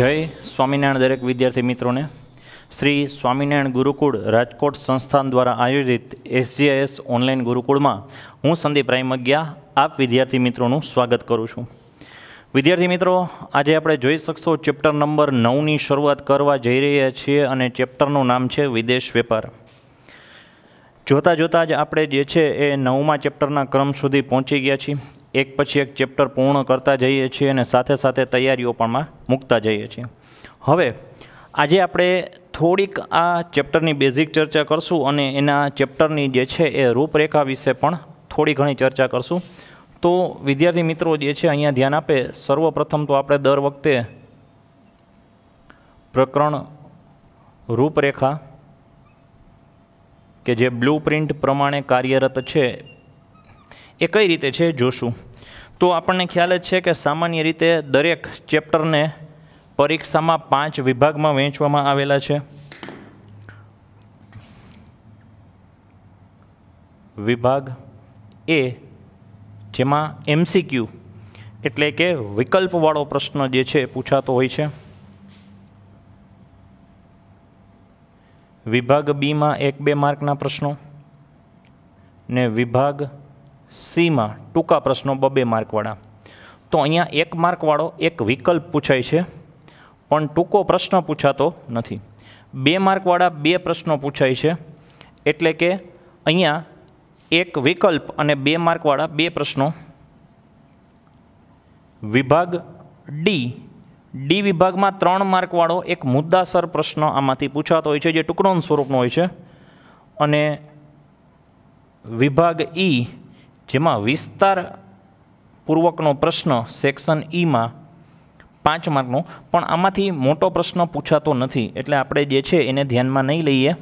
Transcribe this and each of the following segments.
જય સ્વામિનારાયણ દરેક વિદ્યાર્થી મિત્રોને શ્રી સ્વામિનારાયણ ગુરુકુળ રાજકોટ સંસ્થાન દ્વારા આયોજિત એસજીઆઈએસ ઓનલાઈન ગુરુકુળમાં હું સંદીપ રાયમગ્યા આપ વિદ્યાર્થી મિત્રોનું સ્વાગત કરું છું વિદ્યાર્થી મિત્રો આજે આપણે જોઈ શકશો ચેપ્ટર નંબર નવની શરૂઆત કરવા જઈ રહ્યા છીએ અને ચેપ્ટરનું નામ છે વિદેશ વેપાર જોતાં જોતાં જ આપણે જે છે એ નવમા ચેપ્ટરના ક્રમ સુધી પહોંચી ગયા છીએ એક પછી એક ચેપ્ટર પૂર્ણ કરતા જઈએ છીએ અને સાથે સાથે તૈયારીઓ પણ મૂકતા જઈએ છીએ હવે આજે આપણે થોડીક આ ચેપ્ટરની બેઝિક ચર્ચા કરશું અને એના ચેપ્ટરની જે છે એ રૂપરેખા વિશે પણ થોડી ઘણી ચર્ચા કરશું તો વિદ્યાર્થી મિત્રો જે છે અહીંયા ધ્યાન આપે સર્વપ્રથમ તો આપણે દર વખતે પ્રકરણ રૂપરેખા કે જે બ્લુ પ્રિન્ટ પ્રમાણે કાર્યરત છે એ કઈ રીતે છે જોશું તો આપણને ખ્યાલ જ છે કે સામાન્ય રીતે દરેક ચેપ્ટરને પરીક્ષામાં પાંચ વિભાગમાં વહેંચવામાં આવેલા છે વિભાગ એ જેમાં એમસીક્યુ એટલે કે વિકલ્પવાળો પ્રશ્ન જે છે પૂછાતો હોય છે વિભાગ બીમાં એક બે માર્કના પ્રશ્નો ને વિભાગ સીમાં ટૂંકા પ્રશ્નો બબે માર્કવાળા તો અહીંયા એક માર્કવાળો એક વિકલ્પ પૂછાય છે પણ ટૂંકો પ્રશ્ન પૂછાતો નથી બે માર્કવાળા બે પ્રશ્નો પૂછાય છે એટલે કે અહીંયા એક વિકલ્પ અને બે માર્કવાળા બે પ્રશ્નો વિભાગ ડી ડી વિભાગમાં ત્રણ માર્કવાળો એક મુદ્દાસર પ્રશ્ન આમાંથી પૂછાતો હોય છે જે ટુકડોન સ્વરૂપનો હોય છે અને વિભાગ ઈ જેમાં વિસ્તાર પૂર્વકનો પ્રશ્ન સેક્શન ઈમાં પાંચ માર્કનો પણ આમાંથી મોટો પ્રશ્ન પૂછાતો નથી એટલે આપણે જે છે એને ધ્યાનમાં નહીં લઈએ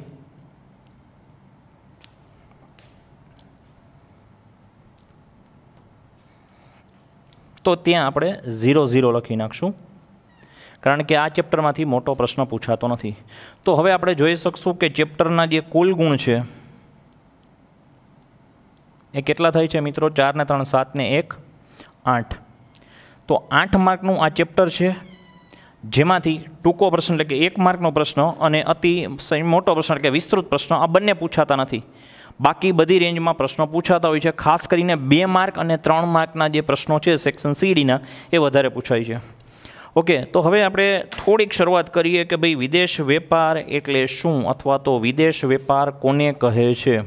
તો ત્યાં આપણે ઝીરો ઝીરો લખી નાખશું કારણ કે આ ચેપ્ટરમાંથી મોટો પ્રશ્ન પૂછાતો નથી તો હવે આપણે જોઈ શકશું કે ચેપ્ટરના જે કુલ ગુણ છે એ કેટલા થાય છે મિત્રો ચારને ત્રણ સાતને એક આઠ તો આઠ માર્કનું આ ચેપ્ટર છે જેમાંથી ટૂંકો પ્રશ્ન એટલે કે એક માર્કનો પ્રશ્ન અને અતિ મોટો પ્રશ્ન એટલે કે વિસ્તૃત પ્રશ્ન આ બંને પૂછાતા નથી બાકી બધી રેન્જમાં પ્રશ્નો પૂછાતા હોય છે ખાસ કરીને બે માર્ક અને ત્રણ માર્કના જે પ્રશ્નો છે સેક્શન સીડીના એ વધારે પૂછાય છે ઓકે તો હવે આપણે થોડીક શરૂઆત કરીએ કે ભાઈ વિદેશ વેપાર એટલે શું અથવા તો વિદેશ વેપાર કોને કહે છે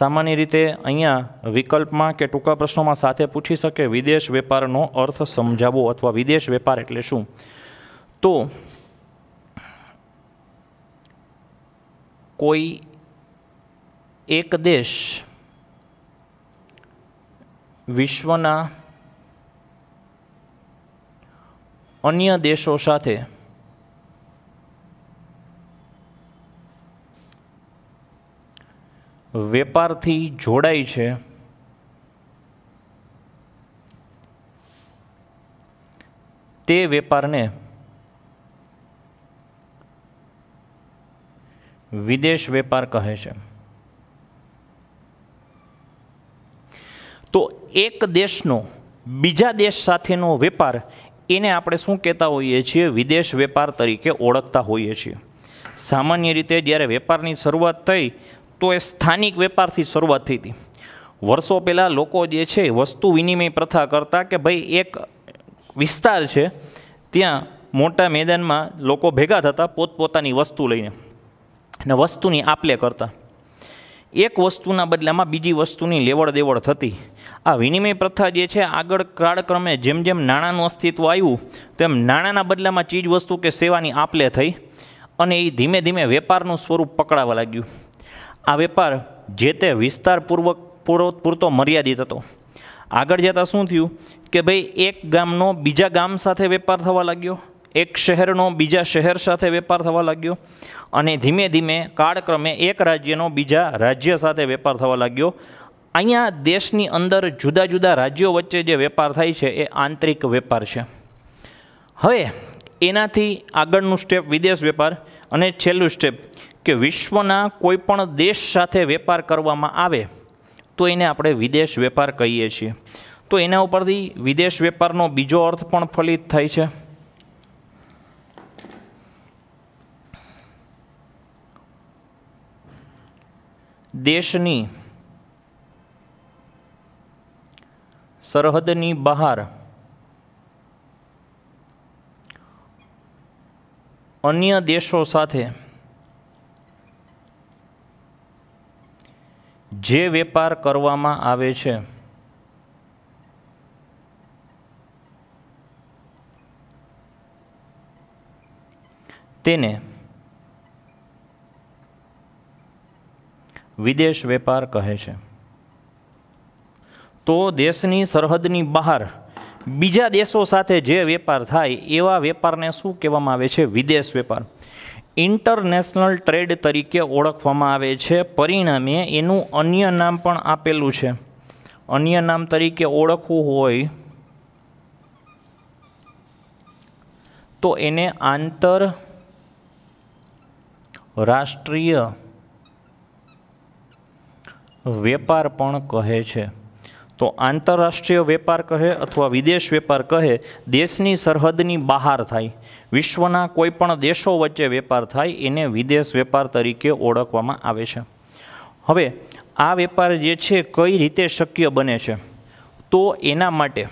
સામાન્ય રીતે અહીંયા વિકલ્પમાં કે ટૂંકા પ્રશ્નોમાં સાથે પૂછી શકે વિદેશ વેપારનો અર્થ સમજાવવો અથવા વિદેશ વેપાર એટલે શું તો કોઈ એક દેશ વિશ્વના અન્ય દેશો સાથે વેપારથી જોડાય છે તે વેપારને વિદેશ વેપાર કહે છે તો એક દેશનો બીજા દેશ સાથેનો વેપાર એને આપણે શું કહેતા હોઈએ છીએ વિદેશ વેપાર તરીકે ઓળખતા હોઈએ છીએ સામાન્ય રીતે જ્યારે વેપારની શરૂઆત થઈ તો એ સ્થાનિક વેપારથી શરૂઆત થઈ હતી વર્ષો પહેલાં લોકો જે છે વસ્તુ વિનિમય પ્રથા કરતા કે ભાઈ એક વિસ્તાર છે ત્યાં મોટા મેદાનમાં લોકો ભેગા થતા પોતપોતાની વસ્તુ લઈને અને વસ્તુની આપલે કરતા એક વસ્તુના બદલામાં બીજી વસ્તુની લેવડ દેવડ થતી આ વિનિમય પ્રથા જે છે આગળ કાળક્રમે જેમ જેમ નાણાંનું અસ્તિત્વ આવ્યું તેમ નાણાંના બદલામાં ચીજ વસ્તુ કે સેવાની આપલે થઈ અને એ ધીમે ધીમે વેપારનું સ્વરૂપ પકડાવા લાગ્યું આ વેપાર જે તે વિસ્તારપૂર્વક પૂરો પૂરતો મર્યાદિત હતો આગળ જતાં શું થયું કે ભાઈ એક ગામનો બીજા ગામ સાથે વેપાર થવા લાગ્યો એક શહેરનો બીજા શહેર સાથે વેપાર થવા લાગ્યો અને ધીમે ધીમે કાળક્રમે એક રાજ્યનો બીજા રાજ્ય સાથે વેપાર થવા લાગ્યો અહીંયા દેશની અંદર જુદા જુદા રાજ્યો વચ્ચે જે વેપાર થાય છે એ આંતરિક વેપાર છે હવે એનાથી આગળનું સ્ટેપ વિદેશ વેપાર અને છેલ્લું સ્ટેપ કે વિશ્વના કોઈ પણ દેશ સાથે વેપાર કરવામાં આવે તો એને આપણે વિદેશ વેપાર કહીએ છીએ તો એના ઉપરથી વિદેશ વેપારનો બીજો અર્થ પણ ફલિત થાય છે દેશની સરહદની બહાર અન્ય દેશો સાથે જે વેપાર કરવામાં આવે છે તેને વિદેશ વેપાર કહે છે તો દેશની સરહદની બહાર બીજા દેશો સાથે જે વેપાર થાય એવા વેપારને શું કહેવામાં આવે છે વિદેશ વેપાર ઇન્ટરનેશનલ ટ્રેડ તરીકે ઓળખવામાં આવે છે પરિણામે એનું અન્ય નામ પણ આપેલું છે અન્ય નામ તરીકે ઓળખવું હોય તો એને આંતર રાષ્ટ્રીય વેપાર પણ કહે છે તો આંતરરાષ્ટ્રીય વેપાર કહે અથવા વિદેશ વેપાર કહે દેશની સરહદની બહાર થાય વિશ્વના કોઈપણ દેશો વચ્ચે વેપાર થાય એને વિદેશ વેપાર તરીકે ઓળખવામાં આવે છે હવે આ વેપાર જે છે કઈ રીતે શક્ય બને છે તો એના માટે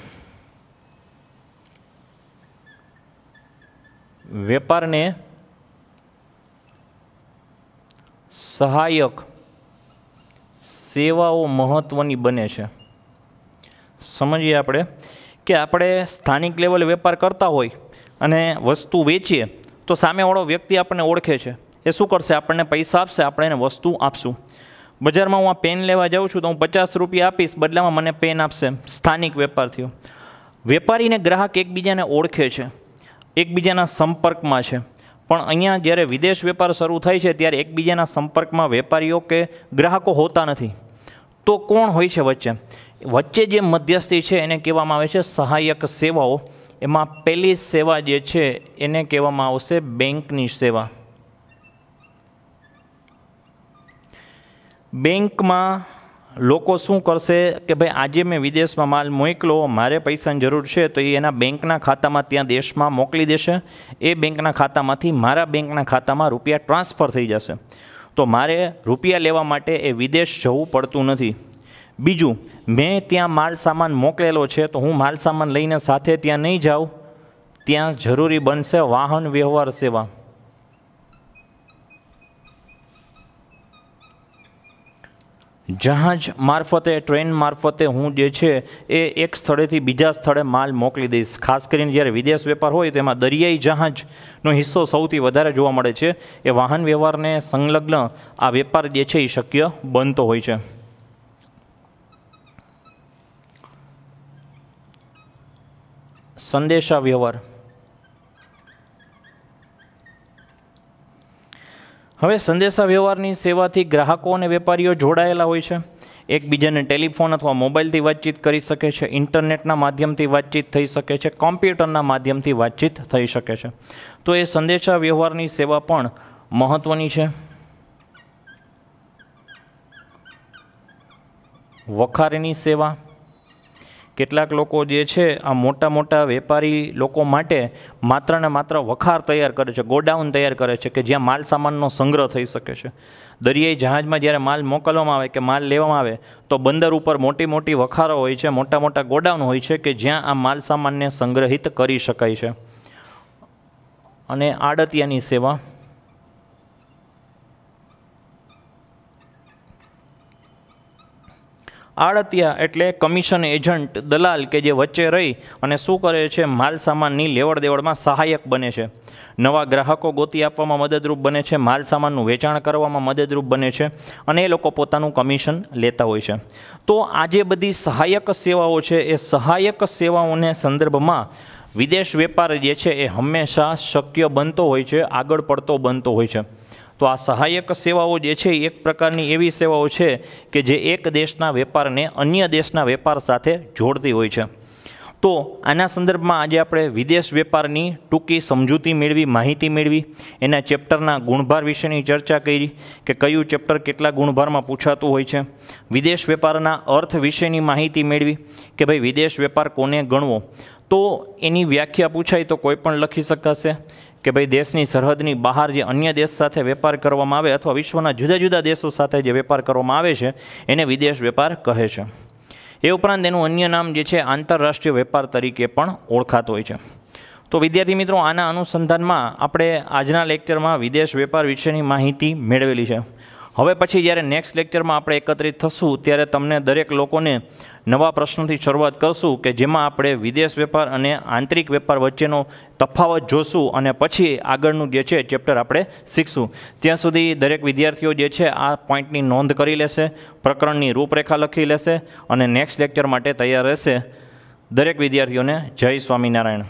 વેપારને સહાયક સેવાઓ મહત્ત્વની બને છે સમજીએ આપણે કે આપણે સ્થાનિક લેવલે વેપાર કરતા હોય અને વસ્તુ વેચીએ તો સામેવાળો વ્યક્તિ આપણને ઓળખે છે એ શું કરશે આપણને પૈસા આપશે આપણે એને વસ્તુ આપશું બજારમાં હું આ પેન લેવા જાઉં છું તો હું પચાસ રૂપિયા આપીશ બદલામાં મને પેન આપશે સ્થાનિક વેપારથી વેપારીને ગ્રાહક એકબીજાને ઓળખે છે એકબીજાના સંપર્કમાં છે પણ અહીંયા જ્યારે વિદેશ વેપાર શરૂ થાય છે ત્યારે એકબીજાના સંપર્કમાં વેપારીઓ કે ગ્રાહકો હોતા નથી તો કોણ હોય છે વચ્ચે વચ્ચે જે મધ્યસ્થી છે એને કહેવામાં આવે છે સહાયક સેવાઓ એમાં પહેલી સેવા જે છે એને કહેવામાં આવશે બેંકની સેવા બેંકમાં લોકો શું કરશે કે ભાઈ આજે મેં વિદેશમાં માલ મોકલો મારે પૈસાની જરૂર છે તો એ એના બેંકના ખાતામાં ત્યાં દેશમાં મોકલી દેશે એ બેંકના ખાતામાંથી મારા બેંકના ખાતામાં રૂપિયા ટ્રાન્સફર થઈ જશે તો મારે રૂપિયા લેવા માટે એ વિદેશ જવું પડતું નથી બીજું મેં ત્યાં માલ સામાન મોકલેલો છે તો હું માલ સામાન લઈને સાથે ત્યાં નહીં જાઉં ત્યાં જરૂરી બનશે વાહન વ્યવહાર સેવા જહાજ મારફતે ટ્રેન મારફતે હું જે છે એ એક સ્થળેથી બીજા સ્થળે માલ મોકલી દઈશ ખાસ કરીને જ્યારે વિદેશ વેપાર હોય તેમાં દરિયાઈ જહાજનો હિસ્સો સૌથી વધારે જોવા મળે છે એ વાહન વ્યવહારને સંલગ્ન આ વેપાર જે છે એ શક્ય બનતો હોય છે સંદેશા વ્યવહાર હવે સંદેશા વ્યવહારની સેવાથી ગ્રાહકો અને વેપારીઓ જોડાયેલા હોય છે એકબીજાને ટેલિફોન અથવા મોબાઈલથી વાતચીત કરી શકે છે ઇન્ટરનેટના માધ્યમથી વાતચીત થઈ શકે છે કોમ્પ્યુટરના માધ્યમથી વાતચીત થઈ શકે છે તો એ સંદેશા વ્યવહારની સેવા પણ મહત્ત્વની છે વખારીની સેવા કેટલાક લોકો જે છે આ મોટા મોટા વેપારી લોકો માટે માત્ર ને માત્ર વખાર તૈયાર કરે છે ગોડાઉન તૈયાર કરે છે કે જ્યાં માલ સામાનનો સંગ્રહ થઈ શકે છે દરિયાઈ જહાજમાં જ્યારે માલ મોકલવામાં આવે કે માલ લેવામાં આવે તો બંદર ઉપર મોટી મોટી વખારો હોય છે મોટા મોટા ગોડાઉન હોય છે કે જ્યાં આ માલ સામાનને સંગ્રહિત કરી શકાય છે અને આડતિયાની સેવા આડતિયા એટલે કમિશન એજન્ટ દલાલ કે જે વચ્ચે રહી અને શું કરે છે માલ સામાનની લેવડ દેવડમાં સહાયક બને છે નવા ગ્રાહકો ગોતી આપવામાં મદદરૂપ બને છે માલ સામાનનું વેચાણ કરવામાં મદદરૂપ બને છે અને એ લોકો પોતાનું કમિશન લેતા હોય છે તો આજે બધી સહાયક સેવાઓ છે એ સહાયક સેવાઓને સંદર્ભમાં વિદેશ વેપાર જે છે એ હંમેશા શક્ય બનતો હોય છે આગળ પડતો બનતો હોય છે તો આ સહાયક સેવાઓ જે છે એક પ્રકારની એવી સેવાઓ છે કે જે એક દેશના વેપારને અન્ય દેશના વેપાર સાથે જોડતી હોય છે તો આના સંદર્ભમાં આજે આપણે વિદેશ વેપારની ટૂંકી સમજૂતી મેળવી માહિતી મેળવી એના ચેપ્ટરના ગુણભાર વિશેની ચર્ચા કરી કે કયું ચેપ્ટર કેટલા ગુણભારમાં પૂછાતું હોય છે વિદેશ વેપારના અર્થ વિશેની માહિતી મેળવી કે ભાઈ વિદેશ વેપાર કોને ગણવો તો એની વ્યાખ્યા પૂછાય તો કોઈ પણ લખી શકાશે કે ભાઈ દેશની સરહદની બહાર જે અન્ય દેશ સાથે વેપાર કરવામાં આવે અથવા વિશ્વના જુદા જુદા દેશો સાથે જે વેપાર કરવામાં આવે છે એને વિદેશ વેપાર કહે છે એ ઉપરાંત એનું અન્ય નામ જે છે આંતરરાષ્ટ્રીય વેપાર તરીકે પણ ઓળખાતો હોય છે તો વિદ્યાર્થી મિત્રો આના અનુસંધાનમાં આપણે આજના લેક્ચરમાં વિદેશ વેપાર વિશેની માહિતી મેળવેલી છે હવે પછી જ્યારે નેક્સ્ટ લેક્ચરમાં આપણે એકત્રિત થશું ત્યારે તમને દરેક લોકોને નવા પ્રશ્નથી શરૂઆત કરશું કે જેમાં આપણે વિદેશ વેપાર અને આંતરિક વેપાર વચ્ચેનો તફાવત જોશું અને પછી આગળનું જે છે ચેપ્ટર આપણે શીખશું ત્યાં સુધી દરેક વિદ્યાર્થીઓ જે છે આ પોઈન્ટની નોંધ કરી લેશે પ્રકરણની રૂપરેખા લખી લેશે અને નેક્સ્ટ લેક્ચર માટે તૈયાર રહેશે દરેક વિદ્યાર્થીઓને જય સ્વામિનારાયણ